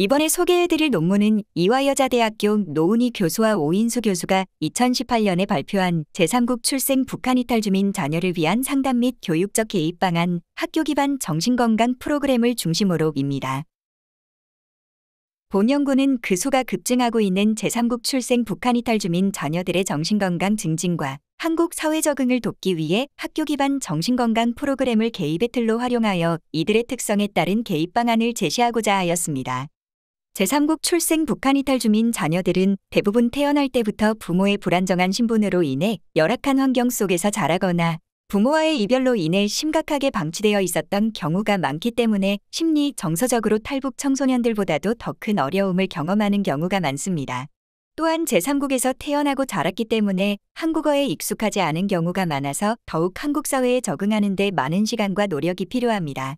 이번에 소개해드릴 논문은 이화여자대학교 노은희 교수와 오인수 교수가 2018년에 발표한 제3국 출생 북한 이탈 주민 자녀를 위한 상담 및 교육적 개입 방안 학교 기반 정신건강 프로그램을 중심으로입니다. 본 연구는 그 수가 급증하고 있는 제3국 출생 북한 이탈 주민 자녀들의 정신건강 증진과 한국 사회 적응을 돕기 위해 학교 기반 정신건강 프로그램을 개입의 틀로 활용하여 이들의 특성에 따른 개입 방안을 제시하고자 하였습니다. 제3국 출생 북한 이탈 주민 자녀들은 대부분 태어날 때부터 부모의 불안정한 신분으로 인해 열악한 환경 속에서 자라거나 부모와의 이별로 인해 심각하게 방치되어 있었던 경우가 많기 때문에 심리, 정서적으로 탈북 청소년들보다도 더 큰 어려움을 경험하는 경우가 많습니다. 또한 제3국에서 태어나고 자랐기 때문에 한국어에 익숙하지 않은 경우가 많아서 더욱 한국 사회에 적응하는 데 많은 시간과 노력이 필요합니다.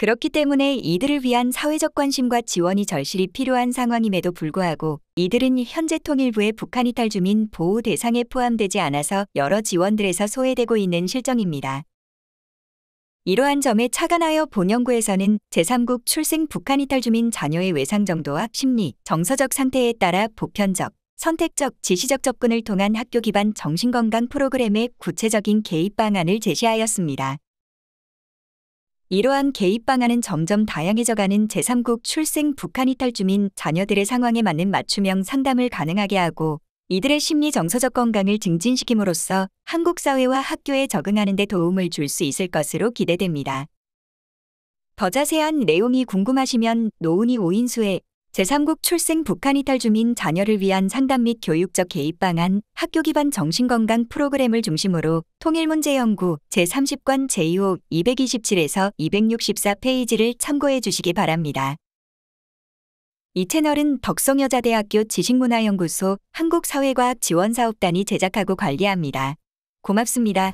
그렇기 때문에 이들을 위한 사회적 관심과 지원이 절실히 필요한 상황임에도 불구하고 이들은 현재 통일부의 북한 이탈 주민 보호 대상에 포함되지 않아서 여러 지원들에서 소외되고 있는 실정입니다. 이러한 점에 착안하여 본연구에서는 제3국 출생 북한 이탈 주민 자녀의 외상 정도와 심리, 정서적 상태에 따라 보편적, 선택적, 지시적 접근을 통한 학교 기반 정신건강 프로그램의 구체적인 개입 방안을 제시하였습니다. 이러한 개입 방안은 점점 다양해져가는 제3국 출생 북한 이탈 주민 자녀들의 상황에 맞는 맞춤형 상담을 가능하게 하고 이들의 심리 정서적 건강을 증진시킴으로써 한국 사회와 학교에 적응하는 데 도움을 줄 수 있을 것으로 기대됩니다. 더 자세한 내용이 궁금하시면 노은이 오인수의 제3국 출생 북한 이탈 주민 자녀를 위한 상담 및 교육적 개입 방안, 학교 기반 정신건강 프로그램을 중심으로 통일문제 연구 제3 0관 제2호 227에서 264 페이지를 참고해 주시기 바랍니다. 이 채널은 덕성여자대학교 지식문화연구소 한국사회과학지원사업단이 제작하고 관리합니다. 고맙습니다.